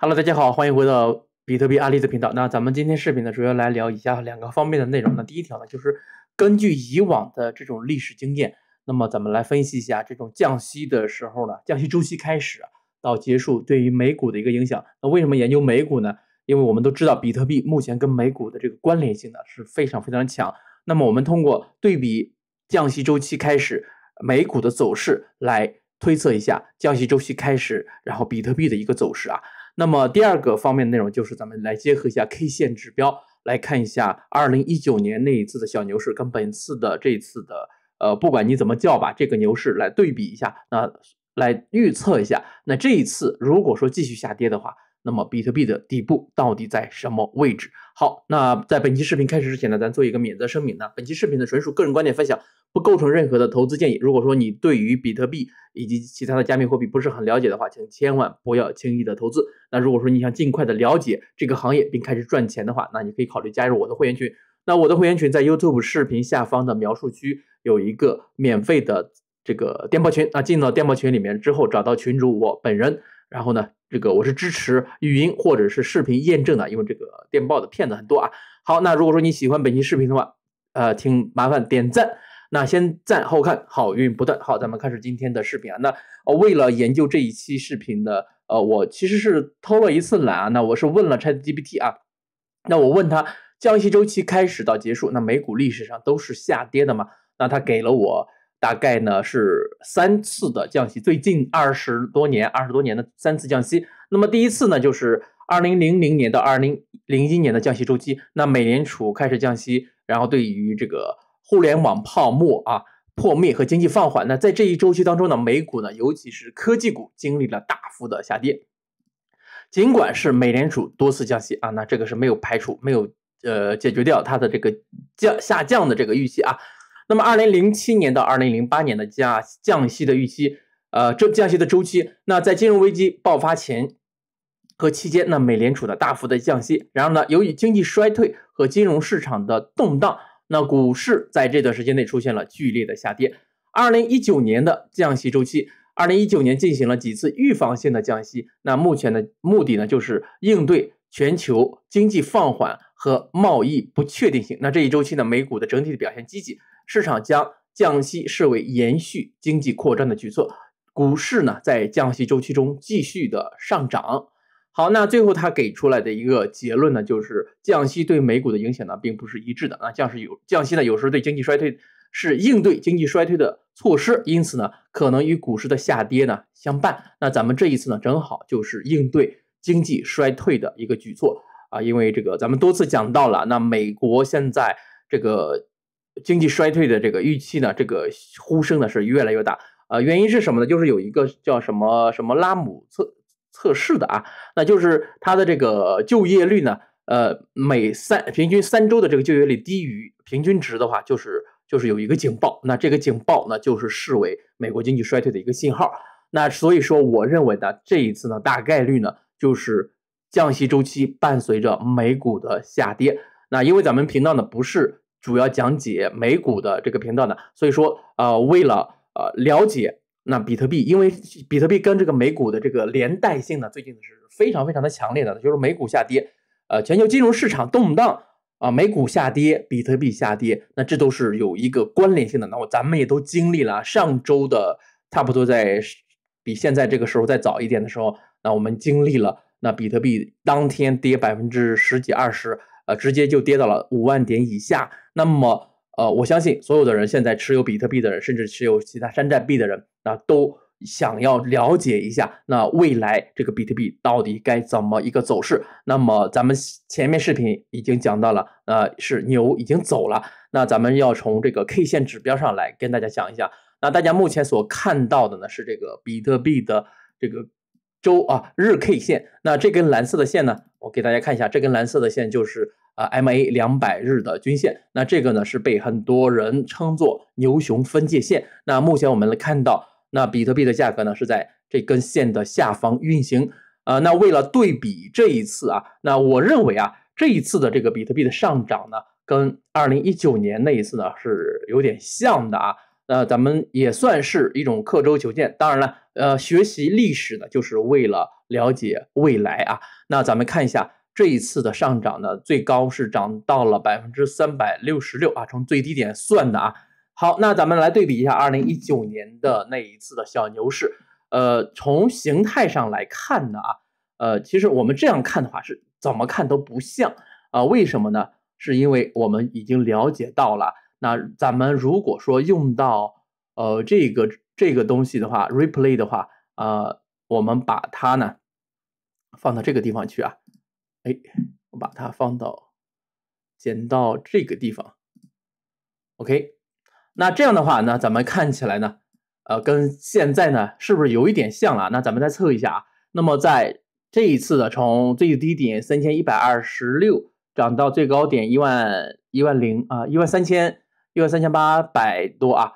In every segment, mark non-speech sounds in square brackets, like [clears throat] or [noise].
Hello，大家好，欢迎回到比特币阿丽的频道。那咱们今天视频呢，主要来聊以下两个方面的内容呢。第一条呢，就是根据以往的这种历史经验，那么咱们来分析一下这种降息的时候呢，降息周期开始到结束对于美股的一个影响。那为什么研究美股呢？因为我们都知道比特币目前跟美股的这个关联性呢是非常非常强。那么我们通过对比降息周期开始美股的走势来推测一下降息周期开始然后比特币的一个走势啊。那么第二个方面内容就是咱们来结合一下 K 线指标来看一下，二零一九年那一次的小牛市跟本次的这一次的，呃，不管你怎么叫吧，这个牛市来对比一下，那来预测一下，那这一次如果说继续下跌的话。那么比特币的底部到底在什么位置？好，那在本期视频开始之前呢，咱做一个免责声明呢。本期视频呢纯属个人观点分享，不构成任何的投资建议。如果说你对于比特币以及其他的加密货币不是很了解的话，请千万不要轻易的投资。那如果说你想尽快的了解这个行业并开始赚钱的话，那你可以考虑加入我的会员群。那我的会员群在 YouTube 视频下方的描述区有一个免费的这个电报群。那进到电报群里面之后，找到群主我本人，然后呢？这个我是支持语音或者是视频验证的，因为这个电报的骗子很多啊。好，那如果说你喜欢本期视频的话，呃，请麻烦点赞，那先赞后看，好运不断。好，咱们开始今天的视频啊。那呃，为了研究这一期视频的，呃，我其实是偷了一次懒啊。那我是问了 ChatGPT 啊，那我问他降息周期开始到结束，那美股历史上都是下跌的嘛？那他给了我。大概呢是三次的降息，最近二十多年，二十多年的三次降息。那么第一次呢，就是二零零零年到二零零一年的降息周期。那美联储开始降息，然后对于这个互联网泡沫啊破灭和经济放缓，那在这一周期当中呢，美股呢，尤其是科技股经历了大幅的下跌。尽管是美联储多次降息啊，那这个是没有排除，没有呃解决掉它的这个降下降的这个预期啊。那么，二零零七年到二零零八年的降降息的预期，呃，这降息的周期，那在金融危机爆发前和期间，那美联储的大幅的降息。然后呢，由于经济衰退和金融市场的动荡，那股市在这段时间内出现了剧烈的下跌。二零一九年的降息周期，二零一九年进行了几次预防性的降息。那目前的目的呢，就是应对全球经济放缓和贸易不确定性。那这一周期呢，美股的整体的表现积极。市场将降息视为延续经济扩张的举措，股市呢在降息周期中继续的上涨。好，那最后他给出来的一个结论呢，就是降息对美股的影响呢并不是一致的。那降是有降息呢，有时候对经济衰退是应对经济衰退的措施，因此呢可能与股市的下跌呢相伴。那咱们这一次呢正好就是应对经济衰退的一个举措啊，因为这个咱们多次讲到了，那美国现在这个。经济衰退的这个预期呢，这个呼声呢是越来越大。呃，原因是什么呢？就是有一个叫什么什么拉姆测测试的啊，那就是它的这个就业率呢，呃，每三平均三周的这个就业率低于平均值的话，就是就是有一个警报。那这个警报呢，就是视为美国经济衰退的一个信号。那所以说，我认为呢，这一次呢，大概率呢就是降息周期伴随着美股的下跌。那因为咱们频道呢不是。主要讲解美股的这个频道的，所以说呃，为了呃了解那比特币，因为比特币跟这个美股的这个连带性呢，最近是非常非常的强烈的，就是美股下跌，呃，全球金融市场动荡啊，美股下跌，比特币下跌，那这都是有一个关联性的。那我咱们也都经历了上周的，差不多在比现在这个时候再早一点的时候，那我们经历了那比特币当天跌百分之十几二十。呃，直接就跌到了五万点以下。那么，呃，我相信所有的人现在持有比特币的人，甚至持有其他山寨币的人啊，都想要了解一下，那未来这个比特币到底该怎么一个走势？那么，咱们前面视频已经讲到了，呃，是牛已经走了。那咱们要从这个 K 线指标上来跟大家讲一下。那大家目前所看到的呢，是这个比特币的这个。周啊日 K 线，那这根蓝色的线呢？我给大家看一下，这根蓝色的线就是啊 MA 两百日的均线。那这个呢是被很多人称作牛熊分界线。那目前我们能看到，那比特币的价格呢是在这根线的下方运行。呃，那为了对比这一次啊，那我认为啊，这一次的这个比特币的上涨呢，跟二零一九年那一次呢是有点像的啊。呃，咱们也算是一种刻舟求剑。当然了，呃，学习历史呢，就是为了了解未来啊。那咱们看一下这一次的上涨呢，最高是涨到了百分之三百六十六啊，从最低点算的啊。好，那咱们来对比一下二零一九年的那一次的小牛市。呃，从形态上来看呢啊，呃，其实我们这样看的话，是怎么看都不像啊？为什么呢？是因为我们已经了解到了。那咱们如果说用到呃这个这个东西的话，replay 的话，呃，我们把它呢放到这个地方去啊，哎，我把它放到剪到这个地方。OK，那这样的话呢，咱们看起来呢，呃，跟现在呢是不是有一点像了？那咱们再测一下啊。那么在这一次的从最低点三千一百二十六涨到最高点一万一万零啊一万三千。一万三千八百多啊，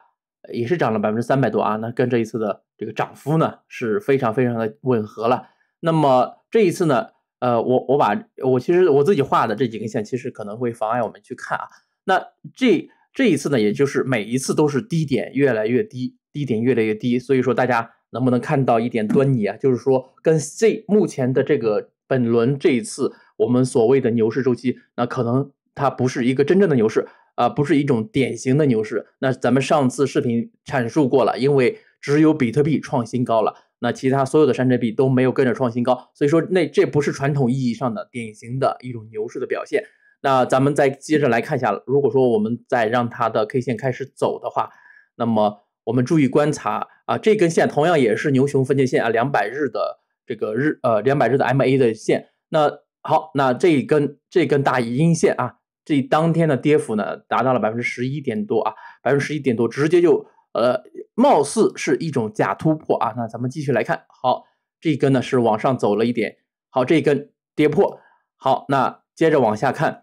也是涨了百分之三百多啊，那跟这一次的这个涨幅呢是非常非常的吻合了。那么这一次呢，呃，我我把我其实我自己画的这几根线，其实可能会妨碍我们去看啊。那这这一次呢，也就是每一次都是低点越来越低，低点越来越低，所以说大家能不能看到一点端倪啊？就是说跟这目前的这个本轮这一次我们所谓的牛市周期，那可能它不是一个真正的牛市。啊，不是一种典型的牛市。那咱们上次视频阐述过了，因为只有比特币创新高了，那其他所有的山寨币都没有跟着创新高，所以说那这不是传统意义上的典型的一种牛市的表现。那咱们再接着来看一下，如果说我们再让它的 K 线开始走的话，那么我们注意观察啊，这根线同样也是牛熊分界线啊，两百日的这个日呃两百日的 MA 的线。那好，那这一根这根大阴线啊。这当天的跌幅呢，达到了百分之十一点多啊，百分之十一点多，直接就呃，貌似是一种假突破啊。那咱们继续来看，好，这一根呢是往上走了一点，好，这一根跌破，好，那接着往下看，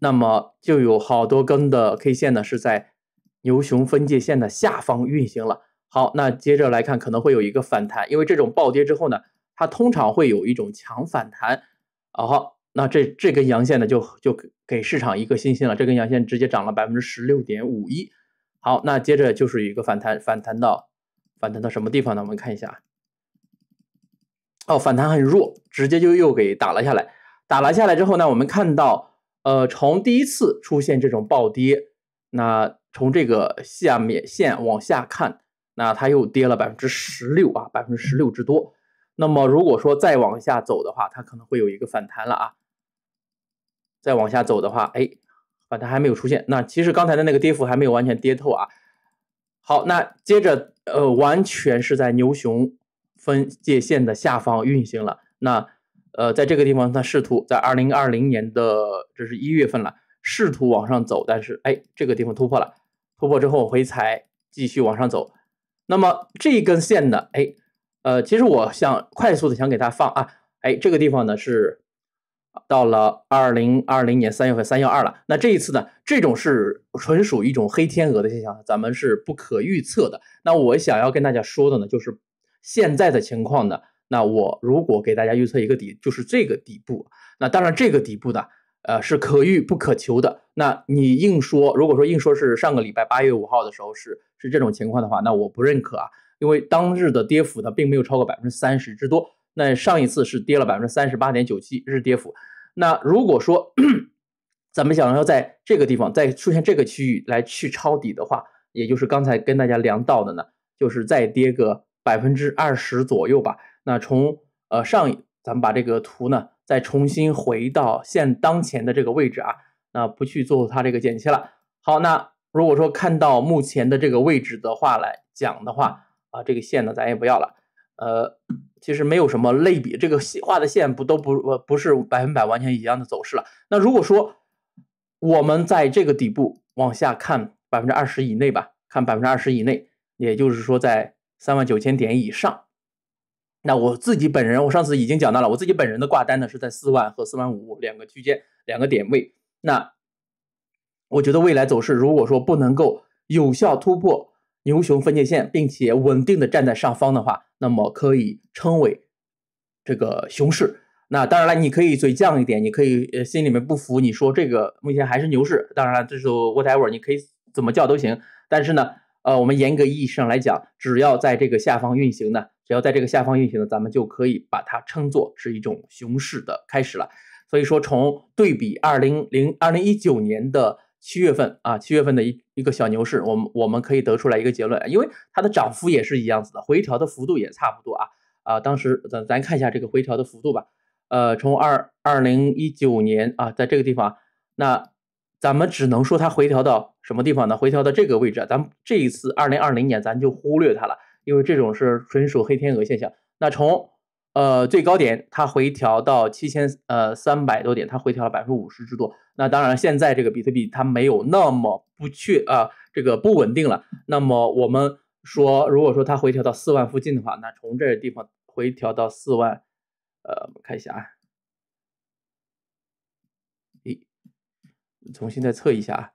那么就有好多根的 K 线呢是在牛熊分界线的下方运行了。好，那接着来看可能会有一个反弹，因为这种暴跌之后呢，它通常会有一种强反弹，然好。那这这根阳线呢，就就给市场一个信心了。这根阳线直接涨了百分之十六点五一。好，那接着就是一个反弹，反弹到反弹到什么地方呢？我们看一下。哦，反弹很弱，直接就又给打了下来。打了下来之后呢，我们看到，呃，从第一次出现这种暴跌，那从这个下面线往下看，那它又跌了百分之十六啊，百分之十六之多。那么如果说再往下走的话，它可能会有一个反弹了啊。再往下走的话，哎，反弹还没有出现。那其实刚才的那个跌幅还没有完全跌透啊。好，那接着，呃，完全是在牛熊分界线的下方运行了。那，呃，在这个地方，它试图在二零二零年的这是一月份了，试图往上走，但是，哎，这个地方突破了，突破之后回踩，继续往上走。那么这一根线呢，哎，呃，其实我想快速的想给它放啊，哎，这个地方呢是。到了二零二零年三月份三幺二了，那这一次呢，这种是纯属一种黑天鹅的现象，咱们是不可预测的。那我想要跟大家说的呢，就是现在的情况呢，那我如果给大家预测一个底，就是这个底部。那当然这个底部的，呃，是可遇不可求的。那你硬说，如果说硬说是上个礼拜八月五号的时候是是这种情况的话，那我不认可啊，因为当日的跌幅呢，并没有超过百分之三十之多。那上一次是跌了百分之三十八点九七日跌幅。那如果说 [clears throat] 咱们想要在这个地方再出现这个区域来去抄底的话，也就是刚才跟大家量到的呢，就是再跌个百分之二十左右吧。那从呃上一，咱们把这个图呢再重新回到现当前的这个位置啊，那不去做它这个剪切了。好，那如果说看到目前的这个位置的话来讲的话啊，这个线呢咱也不要了，呃。其实没有什么类比，这个画的线不都不不是百分百完全一样的走势了。那如果说我们在这个底部往下看百分之二十以内吧，看百分之二十以内，也就是说在三万九千点以上，那我自己本人我上次已经讲到了，我自己本人的挂单呢是在四万和四万五两个区间两个点位。那我觉得未来走势如果说不能够有效突破。牛熊分界线，并且稳定的站在上方的话，那么可以称为这个熊市。那当然了，你可以嘴犟一点，你可以呃心里面不服，你说这个目前还是牛市。当然了，这是 whatever，你可以怎么叫都行。但是呢，呃，我们严格意义上来讲，只要在这个下方运行呢，只要在这个下方运行呢，咱们就可以把它称作是一种熊市的开始了。所以说，从对比二零零二零一九年的。七月份啊，七月份的一一个小牛市，我们我们可以得出来一个结论，因为它的涨幅也是一样子的，回调的幅度也差不多啊啊，当时咱咱看一下这个回调的幅度吧，呃，从二二零一九年啊，在这个地方，那咱们只能说它回调到什么地方呢？回调到这个位置咱们这一次二零二零年咱就忽略它了，因为这种是纯属黑天鹅现象。那从呃，最高点它回调到七千呃三百多点，它回调了百分之五十之多。那当然，现在这个比特币它没有那么不确啊，这个不稳定了。那么我们说，如果说它回调到四万附近的话，那从这个地方回调到四万，呃，看一下啊，一重新再测一下啊，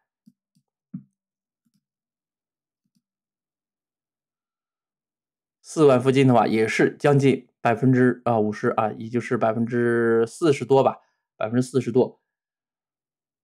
四万附近的话也是将近。百分之啊五十啊，也就是百分之四十多吧，百分之四十多，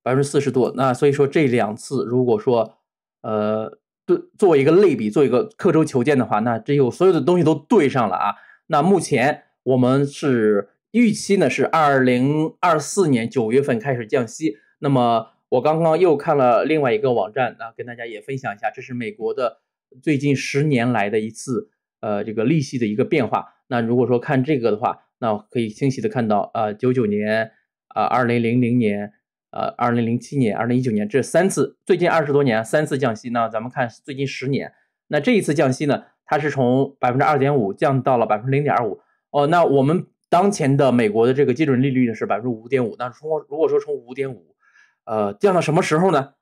百分之四十多。那所以说，这两次如果说，呃，对作为一个类比，做一个刻舟求剑的话，那这有所有的东西都对上了啊。那目前我们是预期呢是二零二四年九月份开始降息。那么我刚刚又看了另外一个网站啊，跟大家也分享一下，这是美国的最近十年来的一次呃这个利息的一个变化。那如果说看这个的话，那可以清晰的看到，呃，九九年，啊，二零零零年，呃，二零零七年，二零一九年这三次最近二十多年三次降息。那咱们看最近十年，那这一次降息呢，它是从百分之二点五降到了百分之零点二五。哦，那我们当前的美国的这个基准利率呢是百分之五点五。那从如果说从五点五，呃，降到什么时候呢？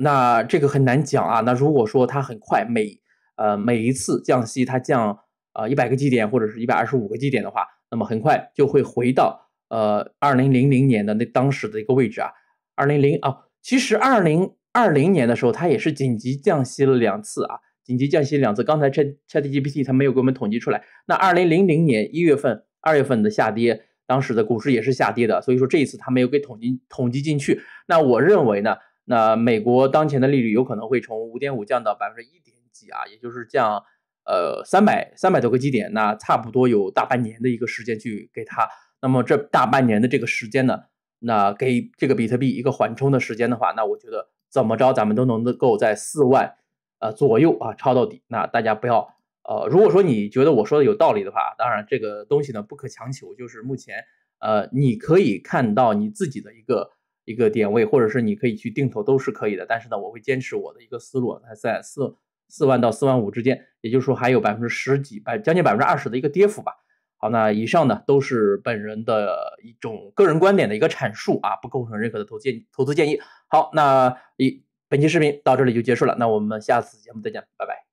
那这个很难讲啊。那如果说它很快每，呃，每一次降息它降。呃，一百个基点或者是一百二十五个基点的话，那么很快就会回到呃二零零零年的那当时的一个位置啊。二零零啊，其实二零二零年的时候，它也是紧急降息了两次啊，紧急降息两次。刚才 Chat ChatGPT 它没有给我们统计出来。那二零零零年一月份、二月份的下跌，当时的股市也是下跌的，所以说这一次它没有给统计统计进去。那我认为呢，那美国当前的利率有可能会从五点五降到百分之一点几啊，也就是降。呃，三百三百多个基点，那差不多有大半年的一个时间去给它。那么这大半年的这个时间呢，那给这个比特币一个缓冲的时间的话，那我觉得怎么着咱们都能够在四万呃左右啊抄到底。那大家不要呃，如果说你觉得我说的有道理的话，当然这个东西呢不可强求，就是目前呃你可以看到你自己的一个一个点位，或者是你可以去定投都是可以的。但是呢，我会坚持我的一个思路，那在四。四万到四万五之间，也就是说还有百分之十几、百将近百分之二十的一个跌幅吧。好，那以上呢都是本人的一种个人观点的一个阐述啊，不构成任何的投建投资建议。好，那一本期视频到这里就结束了，那我们下次节目再见，拜拜。